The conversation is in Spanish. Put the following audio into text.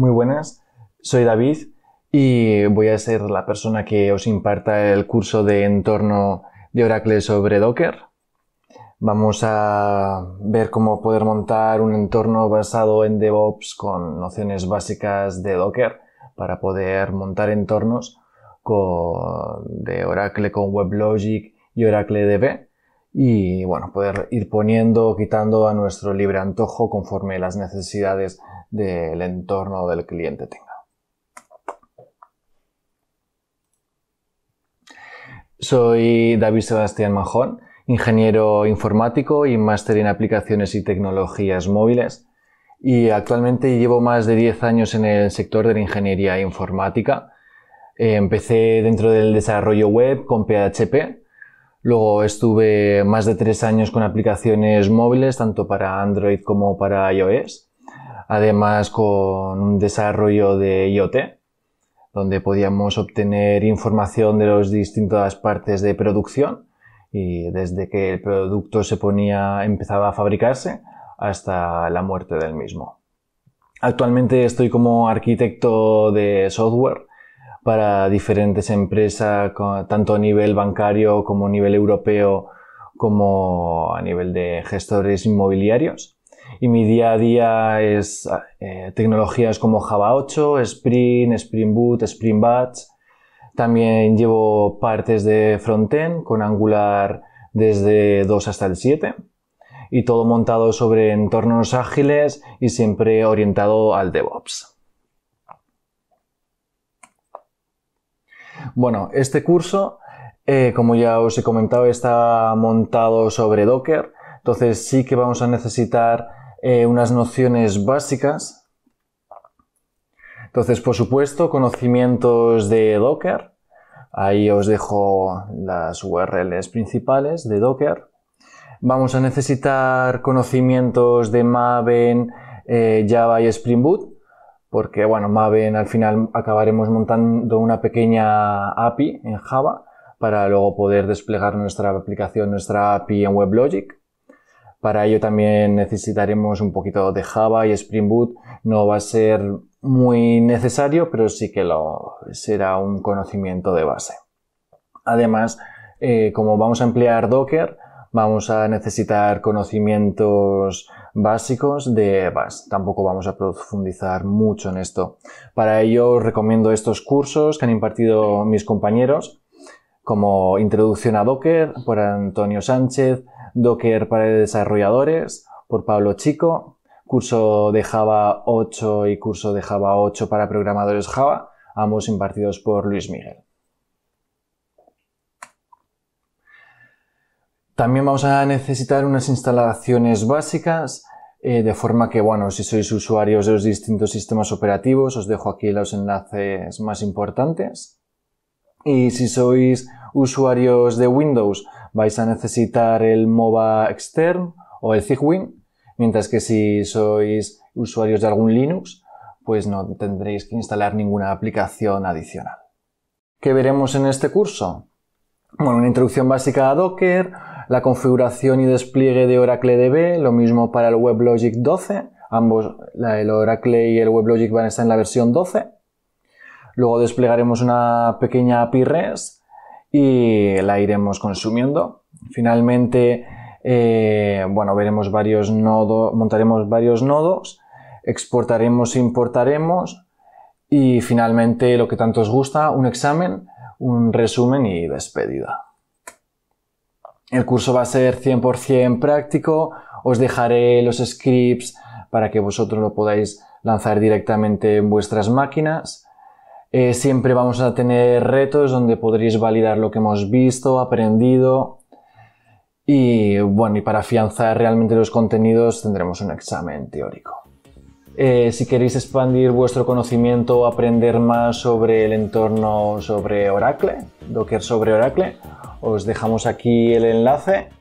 Muy buenas, soy David y voy a ser la persona que os imparta el curso de entorno de Oracle sobre Docker. Vamos a ver cómo poder montar un entorno basado en DevOps con nociones básicas de Docker para poder montar entornos de Oracle con WebLogic y Oracle DB y bueno, poder ir poniendo, quitando a nuestro libre antojo conforme las necesidades del entorno del cliente tenga. Soy David Sebastián Majón, ingeniero informático y máster en aplicaciones y tecnologías móviles y actualmente llevo más de 10 años en el sector de la ingeniería informática. Eh, empecé dentro del desarrollo web con PHP, luego estuve más de 3 años con aplicaciones móviles, tanto para Android como para iOS, además con un desarrollo de IoT, donde podíamos obtener información de las distintas partes de producción y desde que el producto se ponía, empezaba a fabricarse hasta la muerte del mismo. Actualmente estoy como arquitecto de software para diferentes empresas, tanto a nivel bancario como a nivel europeo, como a nivel de gestores inmobiliarios y mi día a día es eh, tecnologías como Java 8, Spring, Spring Boot, Spring Batch. También llevo partes de frontend con Angular desde 2 hasta el 7 y todo montado sobre entornos ágiles y siempre orientado al DevOps. Bueno, este curso, eh, como ya os he comentado, está montado sobre Docker, entonces sí que vamos a necesitar eh, unas nociones básicas. Entonces, por supuesto, conocimientos de Docker. Ahí os dejo las URLs principales de Docker. Vamos a necesitar conocimientos de Maven, eh, Java y Spring Boot, porque bueno, Maven al final acabaremos montando una pequeña API en Java para luego poder desplegar nuestra aplicación, nuestra API en WebLogic. Para ello también necesitaremos un poquito de Java y Spring Boot. No va a ser muy necesario, pero sí que lo será un conocimiento de base. Además, eh, como vamos a emplear Docker, vamos a necesitar conocimientos básicos de Bash. Tampoco vamos a profundizar mucho en esto. Para ello os recomiendo estos cursos que han impartido mis compañeros, como Introducción a Docker por Antonio Sánchez, Docker para desarrolladores por Pablo Chico, curso de Java 8 y curso de Java 8 para programadores Java, ambos impartidos por Luis Miguel. También vamos a necesitar unas instalaciones básicas, eh, de forma que, bueno, si sois usuarios de los distintos sistemas operativos, os dejo aquí los enlaces más importantes. Y si sois usuarios de Windows, vais a necesitar el MOBA Extern o el ZigWin. mientras que si sois usuarios de algún Linux, pues no tendréis que instalar ninguna aplicación adicional. ¿Qué veremos en este curso? Bueno, una introducción básica a Docker, la configuración y despliegue de Oracle DB, lo mismo para el WebLogic 12, ambos, el Oracle y el WebLogic van a estar en la versión 12. Luego desplegaremos una pequeña API REST y la iremos consumiendo. Finalmente, eh, bueno, veremos varios nodos, montaremos varios nodos, exportaremos, importaremos y finalmente lo que tanto os gusta, un examen, un resumen y despedida. El curso va a ser 100% práctico, os dejaré los scripts para que vosotros lo podáis lanzar directamente en vuestras máquinas. Eh, siempre vamos a tener retos donde podréis validar lo que hemos visto, aprendido. Y bueno, y para afianzar realmente los contenidos tendremos un examen teórico. Eh, si queréis expandir vuestro conocimiento o aprender más sobre el entorno sobre Oracle, Docker sobre Oracle, os dejamos aquí el enlace